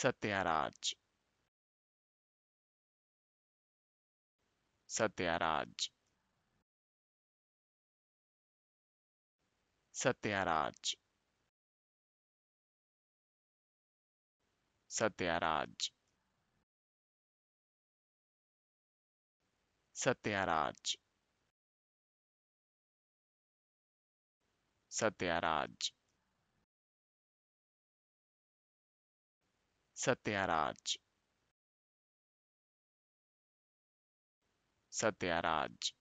सत्याराज सत्याराज सत्याराज सत्याराज सत्याराज सत्याराज सत्याराज सत्याराज